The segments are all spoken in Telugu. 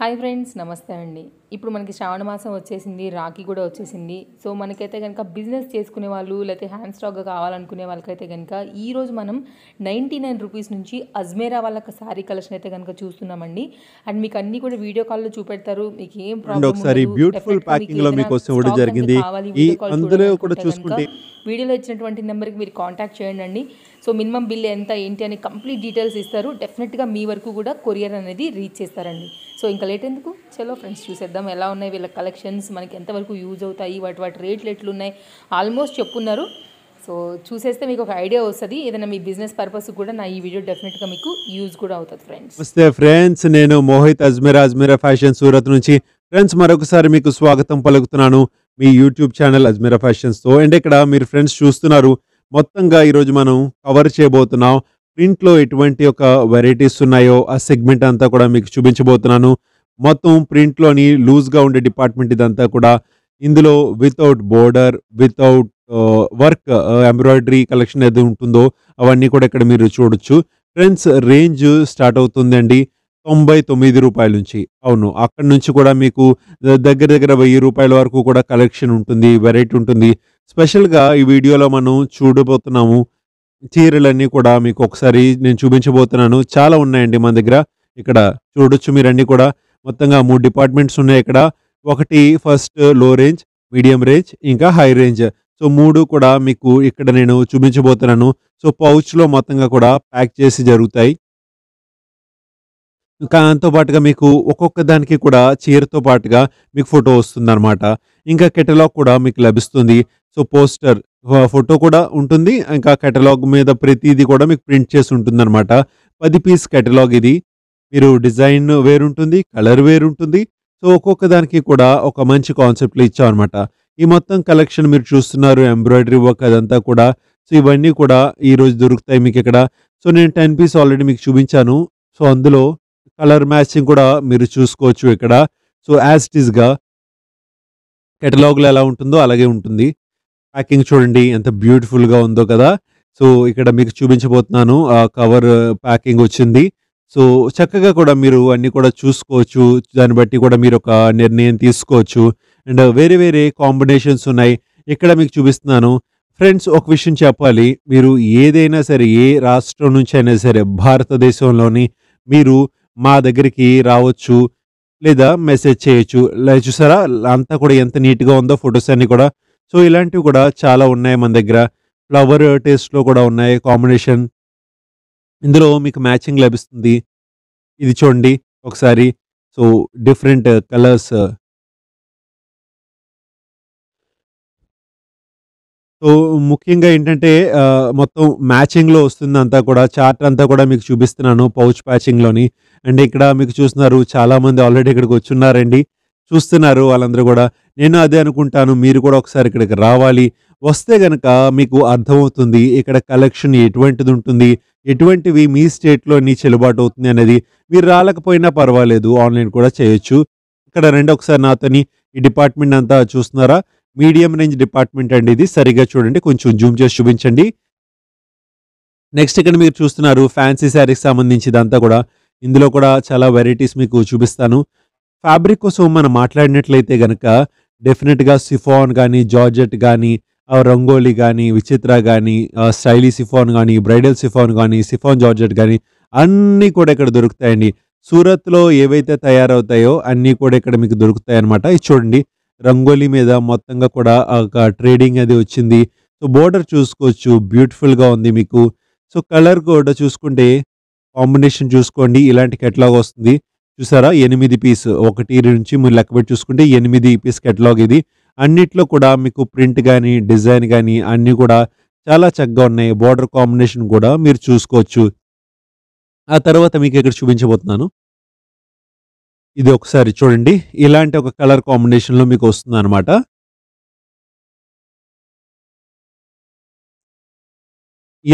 హాయ్ ఫ్రెండ్స్ నమస్తే అండి ఇప్పుడు మనకి శ్రావణ మాసం వచ్చేసింది రాఖీ కూడా వచ్చేసింది సో మనకైతే కనుక బిజినెస్ చేసుకునే వాళ్ళు లేకపోతే హ్యాండ్ స్టాక్గా కావాలనుకునే వాళ్ళకైతే కనుక ఈరోజు మనం నైంటీ నైన్ రూపీస్ నుంచి అజ్మేరా వాళ్ళకి సారీ కలెక్షన్ అయితే కనుక చూస్తున్నామండి అండ్ మీకు అన్ని కూడా వీడియో కాల్లో చూపెడతారు మీకు ఏం ప్రాబ్లమ్ కావాలి వీడియోలో ఇచ్చినటువంటి నెంబర్కి మీరు కాంటాక్ట్ చేయండి అండి సో మినిమం బిల్ ఎంత ఏంటి అని కంప్లీట్ డీటెయిల్స్ ఇస్తారు డెఫినెట్గా మీ వరకు కూడా కొరియర్ అనేది రీచ్ చేస్తారండి సో ఇంకా లేట్ ఎందుకు చలో ఫ్రెండ్స్ చూసేద్దాం ఎలా ఉన్నాయి వీళ్ళ కలెక్షన్స్ మనకి ఎంతవరకు యూజ్ అవుతాయి వాటి వాటి రేట్లు ఎట్లున్నాయి ఆల్మోస్ట్ చెప్పున్నారు సో చూసేస్తే మీకు ఒక ఐడియా వస్తుంది ఏదైనా మీ బిజినెస్ పర్పస్ కూడా నా ఈ వీడియో డెఫినెట్గా మీకు యూజ్ కూడా అవుతుంది ఫ్రెండ్స్ నమస్తే ఫ్రెండ్స్ నేను మోహిత్ అజ్మీరా అజ్మీరా ఫ్యాషన్ సూరత్ నుంచి ఫ్రెండ్స్ మరొకసారి మీకు స్వాగతం పలుకుతున్నాను మీ యూట్యూబ్ ఛానల్ అజ్మీరా ఫ్యాషన్స్తో అండ్ ఇక్కడ మీరు ఫ్రెండ్స్ చూస్తున్నారు మొత్తంగా ఈరోజు మనం కవర్ చేయబోతున్నాం ప్రింట్లో ఎటువంటి ఒక వెరైటీస్ ఉన్నాయో ఆ సెగ్మెంట్ అంతా కూడా మీకు చూపించబోతున్నాను మొత్తం ప్రింట్లోని లూజ్గా ఉండే డిపార్ట్మెంట్ ఇదంతా కూడా ఇందులో without border without work embroidery collection ఏది ఉంటుందో అవన్నీ కూడా ఇక్కడ మీరు చూడొచ్చు ఫ్రెండ్స్ రేంజ్ స్టార్ట్ అవుతుందండి తొంభై తొమ్మిది రూపాయల నుంచి అవును అక్కడ నుంచి కూడా మీకు దగ్గర దగ్గర వెయ్యి రూపాయల వరకు కూడా కలెక్షన్ ఉంటుంది వెరైటీ ఉంటుంది స్పెషల్గా ఈ వీడియోలో మనం చూడబోతున్నాము చీరలన్నీ కూడా మీకు ఒకసారి నేను చూపించబోతున్నాను చాలా ఉన్నాయండి మన దగ్గర ఇక్కడ చూడొచ్చు మీరన్నీ కూడా మొత్తంగా మూడు డిపార్ట్మెంట్స్ ఉన్నాయి ఇక్కడ ఒకటి first low range medium range ఇంకా హై రేంజ్ సో మూడు కూడా మీకు ఇక్కడ నేను చూపించబోతున్నాను సో పౌచ్లో మొత్తంగా కూడా ప్యాక్ చేసి జరుగుతాయి ఇంకా పాటుగా మీకు ఒక్కొక్క దానికి కూడా చీరతో పాటుగా మీకు ఫోటో వస్తుంది ఇంకా కెటలాగ్ కూడా మీకు లభిస్తుంది సో పోస్టర్ ఫోటో కూడా ఉంటుంది ఇంకా కెటలాగ్ మీద ప్రతిదీ కూడా మీకు ప్రింట్ చేసి ఉంటుంది అనమాట పది పీస్ కెటలాగ్ ఇది మీరు డిజైన్ వేరుంటుంది కలర్ వేరుంటుంది సో ఒక్కొక్క దానికి కూడా ఒక మంచి కాన్సెప్ట్లు ఇచ్చామన్నమాట ఈ మొత్తం కలెక్షన్ మీరు చూస్తున్నారు ఎంబ్రాయిడరీ వర్క్ అదంతా కూడా సో ఇవన్నీ కూడా ఈరోజు దొరుకుతాయి మీకు ఇక్కడ సో నేను టెన్ పీస్ ఆల్రెడీ మీకు చూపించాను సో అందులో కలర్ మ్యాచింగ్ కూడా మీరు చూసుకోవచ్చు ఇక్కడ సో యాజ్ ఇట్ ఈస్గా కెటలాగ్లో ఎలా ఉంటుందో అలాగే ఉంటుంది ప్యాకింగ్ చూడండి ఎంత బ్యూటిఫుల్గా ఉందో కదా సో ఇక్కడ మీకు చూపించబోతున్నాను ఆ కవర్ ప్యాకింగ్ వచ్చింది సో చక్కగా కూడా మీరు అన్నీ కూడా చూసుకోవచ్చు దాన్ని బట్టి కూడా మీరు ఒక నిర్ణయం తీసుకోవచ్చు అండ్ వేరే వేరే కాంబినేషన్స్ ఉన్నాయి ఇక్కడ మీకు చూపిస్తున్నాను ఫ్రెండ్స్ ఒక విషయం చెప్పాలి మీరు ఏదైనా సరే ఏ రాష్ట్రం నుంచి అయినా సరే భారతదేశంలోని మీరు మా దగ్గరికి రావచ్చు లేదా మెసేజ్ చేయొచ్చు చూసారా అంతా కూడా ఎంత నీట్గా ఉందో ఫొటోస్ అన్నీ కూడా సో ఇలాంటివి కూడా చాలా ఉన్నాయి మన దగ్గర ఫ్లవర్ టేస్ట్లో కూడా ఉన్నాయి కాంబినేషన్ ఇందులో మీకు మ్యాచింగ్ లభిస్తుంది ఇది చూడండి ఒకసారి సో డిఫరెంట్ కలర్స్ సో ముఖ్యంగా ఏంటంటే మొత్తం మ్యాచింగ్లో వస్తుంది అంతా కూడా చార్ట్ అంతా కూడా మీకు చూపిస్తున్నాను పౌచ్ ప్యాచింగ్లోని అండ్ ఇక్కడ మీకు చూస్తున్నారు చాలామంది ఆల్రెడీ ఇక్కడికి ఉన్నారండి చూస్తున్నారు వాళ్ళందరూ కూడా నేను అదే అనుకుంటాను మీరు కూడా ఒకసారి ఇక్కడికి రావాలి వస్తే గనక మీకు అర్థమవుతుంది ఇక్కడ కలెక్షన్ ఎటువంటిది ఉంటుంది ఎటువంటివి మీ స్టేట్లో నీ చెల్లుబాటు అవుతుంది అనేది మీరు రాలేకపోయినా పర్వాలేదు ఆన్లైన్ కూడా చేయొచ్చు ఇక్కడ రెండు ఒకసారి నాతోని ఈ డిపార్ట్మెంట్ అంతా చూస్తున్నారా మీడియం రేంజ్ డిపార్ట్మెంట్ అండి ఇది సరిగా చూడండి కొంచెం జూమ్ చేసి చూపించండి నెక్స్ట్ ఇక్కడ మీరు చూస్తున్నారు ఫ్యాన్సీ శారీకి సంబంధించిదంతా కూడా ఇందులో కూడా చాలా వెరైటీస్ మీకు చూపిస్తాను ఫ్యాబ్రిక్ కోసం మనం మాట్లాడినట్లయితే గనక డెఫినెట్గా సిఫాన్ కానీ జార్జెట్ కానీ రంగోలీ కానీ విచిత్ర కానీ స్టైలీ సిఫాన్ కానీ బ్రైడల్ సిఫాన్ కానీ సిఫాన్ జార్జెట్ కానీ అన్నీ కూడా ఇక్కడ దొరుకుతాయండి సూరత్లో ఏవైతే తయారవుతాయో అన్నీ కూడా ఇక్కడ మీకు దొరుకుతాయి అనమాట ఇది చూడండి రంగోలీ మీద మొత్తంగా కూడా ఒక ట్రేడింగ్ అది వచ్చింది సో బోర్డర్ చూసుకోవచ్చు బ్యూటిఫుల్గా ఉంది మీకు సో కలర్ కూడా చూసుకుంటే కాంబినేషన్ చూసుకోండి ఇలాంటి కెట్లాగ్ వస్తుంది చూసారా ఎనిమిది పీస్ ఒకటి నుంచి మీరు పెట్టి చూసుకుంటే ఎనిమిది పీస్ కెటలాగ్ ఇది అన్నిట్లో కూడా మీకు ప్రింట్ కానీ డిజైన్ కానీ అన్నీ కూడా చాలా చక్కగా ఉన్నాయి బార్డర్ కాంబినేషన్ కూడా మీరు చూసుకోవచ్చు ఆ తర్వాత మీకు ఇక్కడ చూపించబోతున్నాను ఇది ఒకసారి చూడండి ఇలాంటి ఒక కలర్ కాంబినేషన్లో మీకు వస్తుంది అనమాట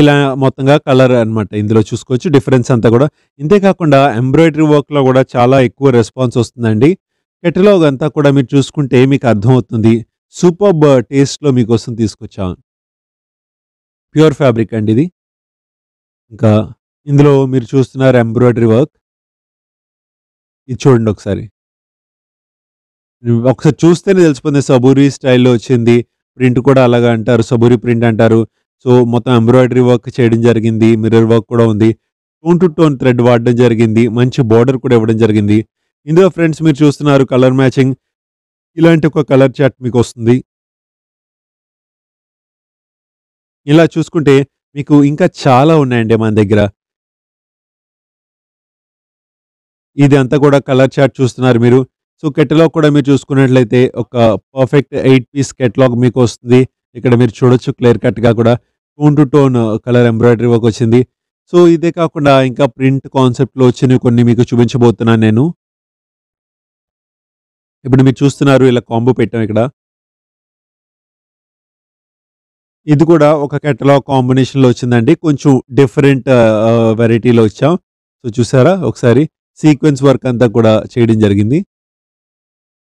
ఇలా మొత్తంగా కలర్ అనమాట ఇందులో చూసుకోవచ్చు డిఫరెన్స్ అంతా కూడా ఇంతేకాకుండా ఎంబ్రాయిడరీ వర్క్లో కూడా చాలా ఎక్కువ రెస్పాన్స్ వస్తుందండి కెటలాగ్ అంతా కూడా మీరు చూసుకుంటే మీకు అర్థమవుతుంది సూపర్బ్ టేస్ట్లో మీకోసం తీసుకొచ్చా ప్యూర్ ఫ్యాబ్రిక్ అండి ఇది ఇంకా ఇందులో మీరు చూస్తున్నారు ఎంబ్రాయిడరీ వర్క్ ఇది చూడండి ఒకసారి ఒకసారి చూస్తేనే తెలిసిపోతుంది సబూరి స్టైల్లో వచ్చింది ప్రింట్ కూడా అలాగా అంటారు సబూరి ప్రింట్ అంటారు సో మొత్తం ఎంబ్రాయిడరీ వర్క్ చేయడం జరిగింది మిర్రర్ వర్క్ కూడా ఉంది టోన్ టు టోన్ థ్రెడ్ వాడడం జరిగింది మంచి బార్డర్ కూడా ఇవ్వడం జరిగింది ఇందులో ఫ్రెండ్స్ మీరు చూస్తున్నారు కలర్ మ్యాచింగ్ ఇలాంటి ఒక కలర్ చాట్ మీకు వస్తుంది ఇలా చూసుకుంటే మీకు ఇంకా చాలా ఉన్నాయండి మన దగ్గర ఇది అంతా కూడా కలర్ చాట్ చూస్తున్నారు మీరు సో కెటలాగ్ కూడా మీరు చూసుకున్నట్లయితే ఒక పర్ఫెక్ట్ ఎయిట్ పీస్ కెటలాగ్ మీకు వస్తుంది ఇక్కడ మీరు చూడొచ్చు క్లియర్ కట్గా కూడా tone to tone colour embroidery work వచ్చింది సో ఇదే కాకుండా ఇంకా ప్రింట్ కాన్సెప్ట్లో వచ్చినవి కొన్ని మీకు చూపించబోతున్నాను నేను ఇప్పుడు మీరు చూస్తున్నారు ఇలా కాంబో పెట్టాం ఇక్కడ ఇది కూడా ఒక కెటలాగ్ కాంబినేషన్లో వచ్చిందండి కొంచెం డిఫరెంట్ వెరైటీలో వచ్చాం సో చూసారా ఒకసారి సీక్వెన్స్ వర్క్ అంతా కూడా చేయడం జరిగింది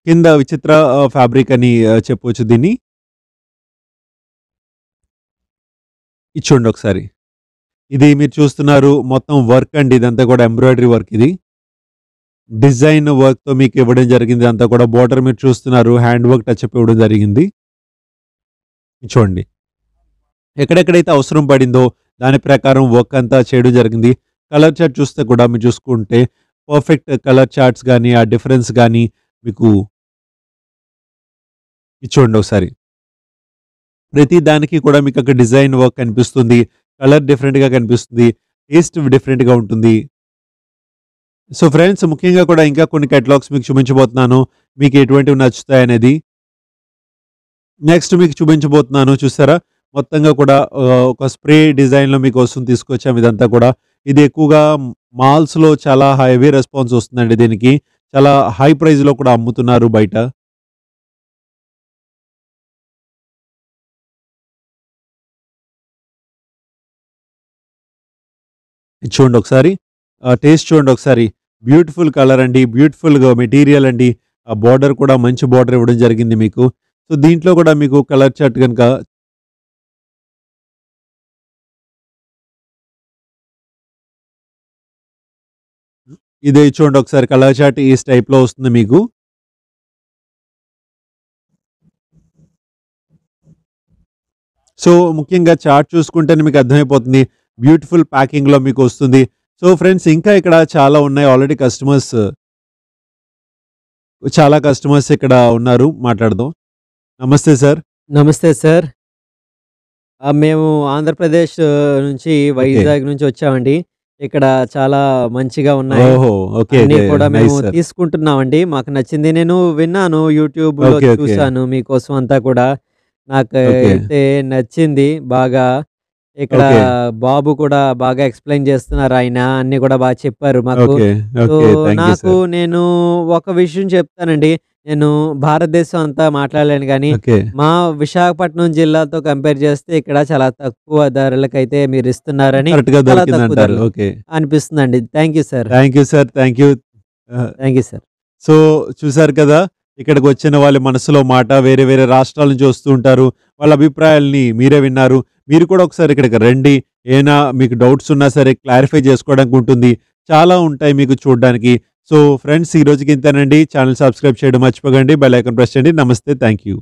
కింద విచిత్ర ఫ్యాబ్రిక్ అని చెప్పవచ్చు దీన్ని ఇచ్చుండి ఒకసారి ఇది మీరు చూస్తున్నారు మొత్తం వర్క్ అండి ఇదంతా కూడా ఎంబ్రాయిడరీ వర్క్ ఇది డిజైన్ వర్క్తో మీకు ఇవ్వడం జరిగింది అంతా కూడా బోర్డర్ మీరు చూస్తున్నారు హ్యాండ్ వర్క్ టచ్ ఇవ్వడం జరిగింది చూడండి ఎక్కడెక్కడైతే అవసరం పడిందో దాని ప్రకారం వర్క్ అంతా చేయడం జరిగింది కలర్ చార్ట్ చూస్తే కూడా మీరు చూసుకుంటే పర్ఫెక్ట్ కలర్ చార్ట్స్ కానీ ఆ డిఫరెన్స్ కానీ మీకు చూడండి ఒకసారి ప్రతి దానికి కూడా మీకు అక్కడ డిజైన్ వర్క్ కనిపిస్తుంది కలర్ డిఫరెంట్గా కనిపిస్తుంది టేస్ట్ డిఫరెంట్గా ఉంటుంది సో ఫ్రెండ్స్ ముఖ్యంగా కూడా ఇంకా కొన్ని కెటలాగ్స్ మీకు చూపించబోతున్నాను మీకు ఎటువంటివి నచ్చుతాయనేది నెక్స్ట్ మీకు చూపించబోతున్నాను చూసారా మొత్తంగా కూడా ఒక స్ప్రే డిజైన్లో మీకు వస్తుంది తీసుకొచ్చాము ఇదంతా కూడా ఇది ఎక్కువగా మాల్స్లో చాలా హైవే రెస్పాన్స్ వస్తుందండి దీనికి చాలా హై ప్రైజ్లో కూడా అమ్ముతున్నారు బయట చూడండి ఒకసారి టేస్ట్ చూడండి ఒకసారి బ్యూటిఫుల్ కలర్ అండి బ్యూటిఫుల్ మెటీరియల్ అండి ఆ బార్డర్ కూడా మంచి బార్డర్ ఇవ్వడం జరిగింది మీకు సో దీంట్లో కూడా మీకు కలర్ చార్ట్ కనుక ఇదే చూడండి ఒకసారి కలర్ చార్ట్ ఈ టైప్లో వస్తుంది మీకు సో ముఖ్యంగా చార్ట్ చూసుకుంటేనే మీకు అర్థమైపోతుంది బ్యూటిఫుల్ ప్యాకింగ్లో మీకు వస్తుంది సో ఫ్రెండ్స్ ఇంకా ఇక్కడ చాలా ఉన్నాయి ఆల్రెడీ కస్టమర్స్ చాలా కస్టమర్స్ ఇక్కడ ఉన్నారు మాట్లాడదాం నమస్తే సార్ నమస్తే సార్ మేము ఆంధ్రప్రదేశ్ నుంచి వైజాగ్ నుంచి వచ్చామండి ఇక్కడ చాలా మంచిగా ఉన్నాయి అన్ని కూడా మేము తీసుకుంటున్నామండి మాకు నచ్చింది నేను విన్నాను యూట్యూబ్ లో చూసాను మీకోసం అంతా కూడా నాకు అయితే నచ్చింది బాగా ఇక్కడ బాబు కూడా బాగా ఎక్స్ప్లెయిన్ చేస్తున్నారు ఆయన అన్ని కూడా బాగా చెప్పారు మాకు సో నాకు నేను ఒక విషయం చెప్తానండి నేను భారతదేశం అంతా మాట్లాడలేను కానీ మా విశాఖపట్నం జిల్లాతో కంపేర్ చేస్తే ఇక్కడ చాలా తక్కువ ధరలకైతే మీరు ఇస్తున్నారని కరెక్ట్ గా అనిపిస్తుందండి thank you sir thank you sir thank you thank you sir so చూసారు కదా ఇక్కడికి వచ్చిన వాళ్ళ మనసులో మాట వేరే వేరే రాష్ట్రాల నుంచి వస్తూ ఉంటారు వాళ్ళ అభిప్రాయాల్ని మీరే విన్నారు మీరు కూడా ఒకసారి ఇక్కడికి రండి ఏనా మీకు డౌట్స్ ఉన్నా సరే క్లారిఫై చేసుకోవడానికి ఉంటుంది చాలా ఉంటాయి మీకు చూడడానికి సో ఫ్రెండ్స్ ఈ రోజుకి ఇంతేనండి ఛానల్ సబ్స్క్రైబ్ చేయడం మర్చిపోకండి బెల్ ఐకన్ ప్రెస్ చేయండి నమస్తే థ్యాంక్ యూ